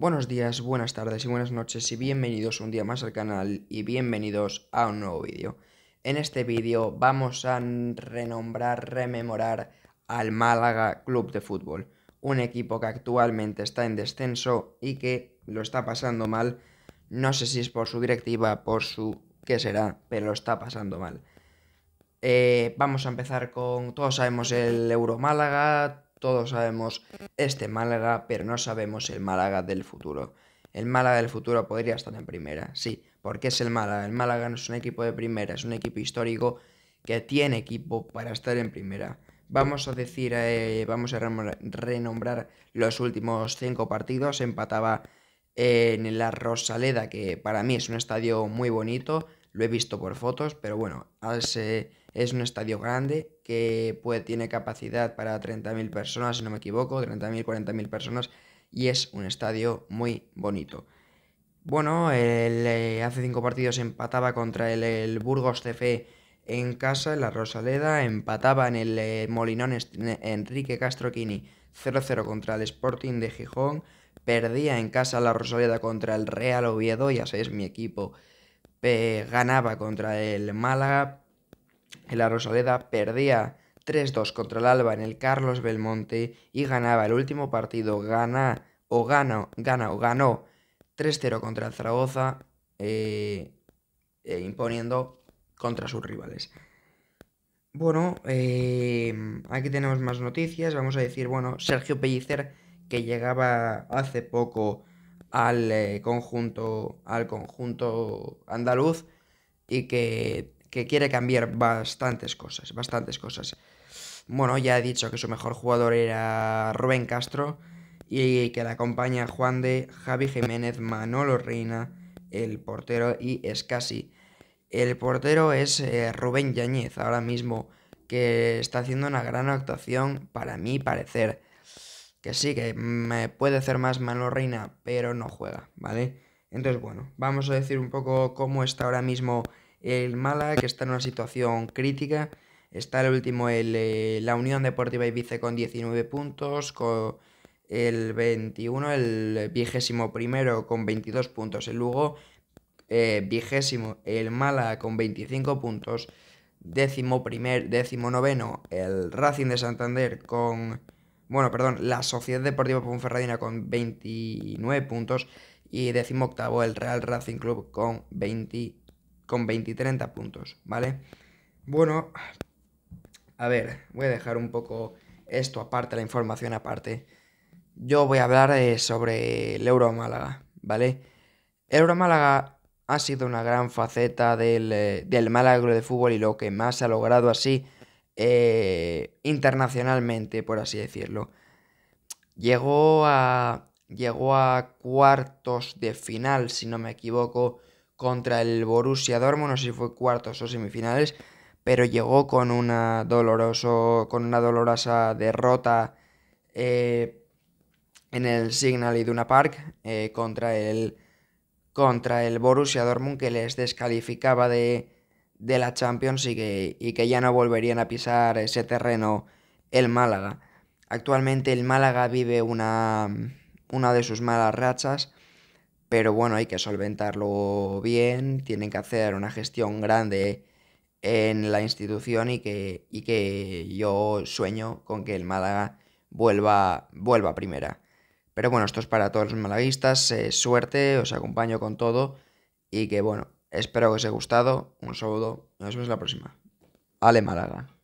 Buenos días, buenas tardes y buenas noches y bienvenidos un día más al canal y bienvenidos a un nuevo vídeo. En este vídeo vamos a renombrar, rememorar al Málaga Club de Fútbol, un equipo que actualmente está en descenso y que lo está pasando mal, no sé si es por su directiva, por su qué será, pero lo está pasando mal. Eh, vamos a empezar con, todos sabemos el Euro Málaga, todos sabemos este Málaga, pero no sabemos el Málaga del futuro. El Málaga del futuro podría estar en primera, sí, porque es el Málaga. El Málaga no es un equipo de primera, es un equipo histórico que tiene equipo para estar en primera. Vamos a decir, eh, vamos a renombrar los últimos cinco partidos. Empataba en la Rosaleda, que para mí es un estadio muy bonito, lo he visto por fotos, pero bueno, es un estadio grande, que pues, tiene capacidad para 30.000 personas, si no me equivoco, 30.000, 40.000 personas, y es un estadio muy bonito. Bueno, eh, hace cinco partidos empataba contra el, Burgos CF en casa, en la Rosaleda, empataba en el eh, Molinón Enrique Castroquini 0-0 contra el Sporting de Gijón, perdía en casa la Rosaleda contra el Real Oviedo, ya sabéis, mi equipo eh, ganaba contra el Málaga, la Rosaleda perdía 3-2 contra el Alba en el Carlos Belmonte y ganaba el último partido, gana o gana gana o ganó 3-0 contra el Zaragoza, eh, e imponiendo contra sus rivales. Bueno, eh, aquí tenemos más noticias. Vamos a decir, bueno, Sergio Pellicer, que llegaba hace poco al eh, conjunto, al conjunto andaluz y que que quiere cambiar bastantes cosas, bastantes cosas. Bueno, ya he dicho que su mejor jugador era Rubén Castro y que le acompaña Juan de Javi Jiménez, Manolo Reina, el portero y casi. El portero es eh, Rubén Yáñez ahora mismo, que está haciendo una gran actuación para mi parecer. Que sí, que me puede hacer más Manolo Reina, pero no juega, ¿vale? Entonces, bueno, vamos a decir un poco cómo está ahora mismo el Málaga, que está en una situación crítica. Está el último, el, eh, la Unión Deportiva Ibiza con 19 puntos, con el 21, el vigésimo primero con 22 puntos el Lugo, eh, vigésimo el Málaga con 25 puntos, décimo primer, décimo noveno el Racing de Santander con, bueno, perdón, la Sociedad Deportiva Ponferradina con 29 puntos y décimo octavo el Real Racing Club con 20 con 20 y 30 puntos, ¿vale? Bueno, a ver, voy a dejar un poco esto aparte, la información aparte. Yo voy a hablar eh, sobre el Euro Málaga, ¿vale? Euro Málaga ha sido una gran faceta del, eh, Málaga de fútbol y lo que más ha logrado así eh, internacionalmente, por así decirlo. Llegó a, llegó a cuartos de final, si no me equivoco, contra el Borussia Dortmund, no sé si fue cuartos o semifinales, pero llegó con una doloroso, con una dolorosa derrota eh, en el Signal Iduna Park eh, contra el contra el Borussia Dortmund que les descalificaba de, la Champions y que, y que ya no volverían a pisar ese terreno el Málaga. Actualmente el Málaga vive una, una de sus malas rachas pero bueno, hay que solventarlo bien, tienen que hacer una gestión grande en la institución y que, que yo sueño con que el Málaga vuelva, vuelva primera. Pero bueno, esto es para todos los malaguistas, eh, suerte, os acompaño con todo y que bueno, espero que os haya gustado, un saludo, nos vemos la próxima. Ale Málaga.